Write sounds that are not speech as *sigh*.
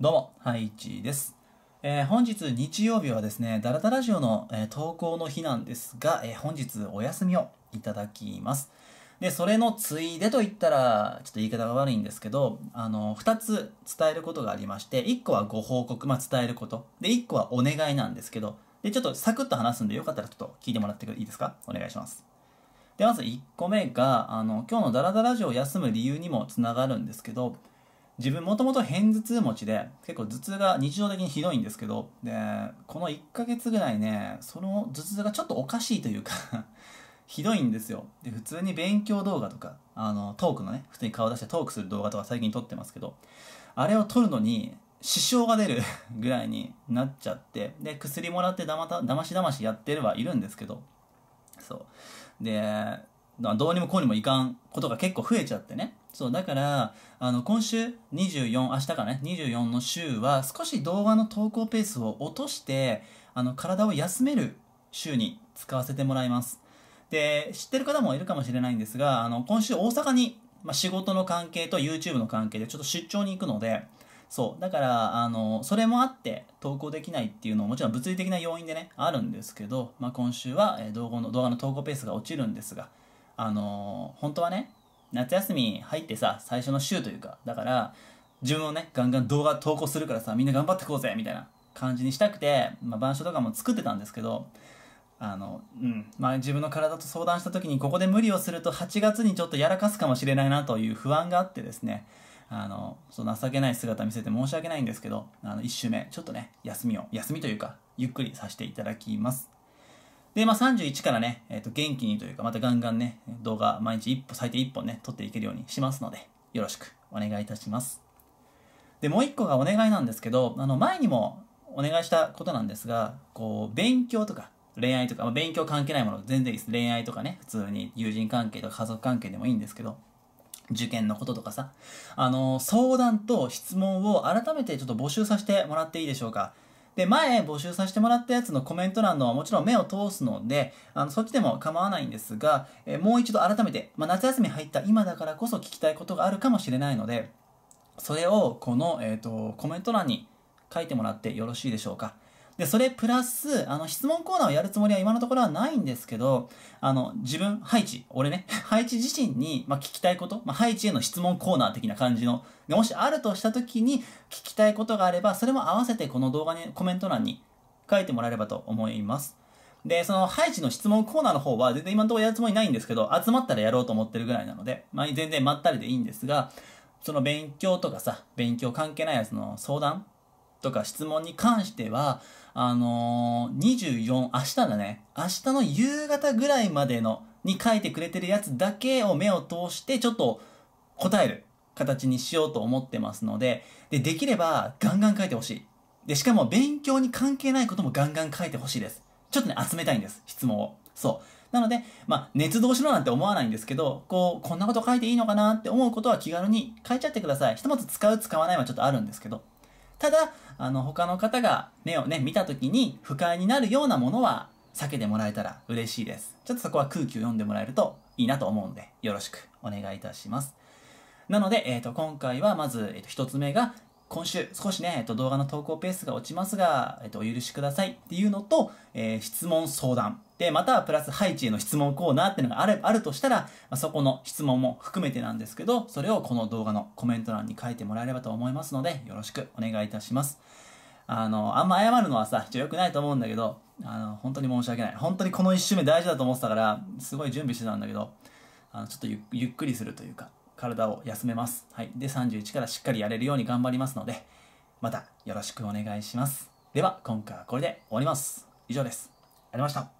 どうも、ハイチです。えー、本日日曜日はですね、ダラダラジオの、えー、投稿の日なんですが、えー、本日お休みをいただきます。で、それのついでと言ったら、ちょっと言い方が悪いんですけど、あの、二つ伝えることがありまして、一個はご報告、まあ、伝えること。で、一個はお願いなんですけど、で、ちょっとサクッと話すんで、よかったらちょっと聞いてもらっていいですかお願いします。で、まず一個目が、あの、今日のダラダラジオを休む理由にもつながるんですけど、自分もともと偏頭痛持ちで結構頭痛が日常的にひどいんですけどでこの1ヶ月ぐらいねその頭痛がちょっとおかしいというか *laughs* ひどいんですよで普通に勉強動画とかあのトークのね普通に顔出してトークする動画とか最近撮ってますけどあれを撮るのに支障が出る *laughs* ぐらいになっちゃってで薬もらってだまただましだましやってればいるんですけどそうでどうにもこうにもいかんことが結構増えちゃってねそうだからあの今週24明日かね24の週は少し動画の投稿ペースを落としてあの体を休める週に使わせてもらいますで知ってる方もいるかもしれないんですがあの今週大阪に、まあ、仕事の関係と YouTube の関係でちょっと出張に行くのでそうだからあのそれもあって投稿できないっていうのももちろん物理的な要因でねあるんですけど、まあ、今週は動画の動画の投稿ペースが落ちるんですがあの本当はね夏休み入ってさ、最初の週というか、だから、自分をね、ガンガン動画投稿するからさ、みんな頑張ってこうぜみたいな感じにしたくて、まあ、板書とかも作ってたんですけど、あの、うん。まあ、自分の体と相談した時に、ここで無理をすると8月にちょっとやらかすかもしれないなという不安があってですね、あの、そう、情けない姿見せて申し訳ないんですけど、あの、1週目、ちょっとね、休みを、休みというか、ゆっくりさせていただきます。で、まあ、31からね、えっ、ー、と、元気にというか、またガンガンね、動画毎日1歩、最低1本ね、撮っていけるようにしますので、よろしくお願いいたします。で、もう1個がお願いなんですけど、あの、前にもお願いしたことなんですが、こう、勉強とか、恋愛とか、まあ、勉強関係ないもの、全然いいです。恋愛とかね、普通に友人関係とか家族関係でもいいんですけど、受験のこととかさ、あの、相談と質問を改めてちょっと募集させてもらっていいでしょうか。で、前募集させてもらったやつのコメント欄のはもちろん目を通すので、あの、そっちでも構わないんですが、えもう一度改めて、まあ、夏休み入った今だからこそ聞きたいことがあるかもしれないので、それをこの、えっ、ー、と、コメント欄に書いてもらってよろしいでしょうか。で、それプラス、あの、質問コーナーをやるつもりは今のところはないんですけど、あの、自分、ハイチ、俺ね、*laughs* ハイチ自身に、まあ、聞きたいこと、まあ、ハイチへの質問コーナー的な感じの、もしあるとした時に聞きたいことがあれば、それも合わせてこの動画に、コメント欄に書いてもらえればと思います。で、その、ハイチの質問コーナーの方は、全然今のところやるつもりないんですけど、集まったらやろうと思ってるぐらいなので、まあ、全然まったりでいいんですが、その勉強とかさ、勉強関係ないやつの相談とか質問に関しては、あのー、24、明日だね。明日の夕方ぐらいまでの、に書いてくれてるやつだけを目を通して、ちょっと答える形にしようと思ってますので、で、できればガンガン書いてほしい。で、しかも勉強に関係ないこともガンガン書いてほしいです。ちょっとね、集めたいんです、質問を。そう。なので、まあ、熱動しろなんて思わないんですけど、こう、こんなこと書いていいのかなって思うことは気軽に書いちゃってください。ひとまず使う、使わないはちょっとあるんですけど。ただ、あの、他の方が目をね、見た時に不快になるようなものは避けてもらえたら嬉しいです。ちょっとそこは空気を読んでもらえるといいなと思うんで、よろしくお願いいたします。なので、えっ、ー、と、今回はまず、えっ、ー、と、一つ目が、今週少しね、えっ、ー、と、動画の投稿ペースが落ちますが、えっ、と、お許しくださいっていうのと、え質問相談で、またはプラスハイチへの質問コーナーっていうのがある、あるとしたら、まそこの質問も含めてなんですけど、それをこの動画のコメント欄に書いてもらえればと思いますので、よろしくお願いいたします。あの、あんま謝るのはさ、一応良くないと思うんだけど、あの、本当に申し訳ない。本当にこの一周目大事だと思ってたから、すごい準備してたんだけど、あの、ちょっとゆっくりするというか、体を休めます。はい。で、31からしっかりやれるように頑張りますので、またよろしくお願いします。では、今回はこれで終わります。以上です。ありがとうございました。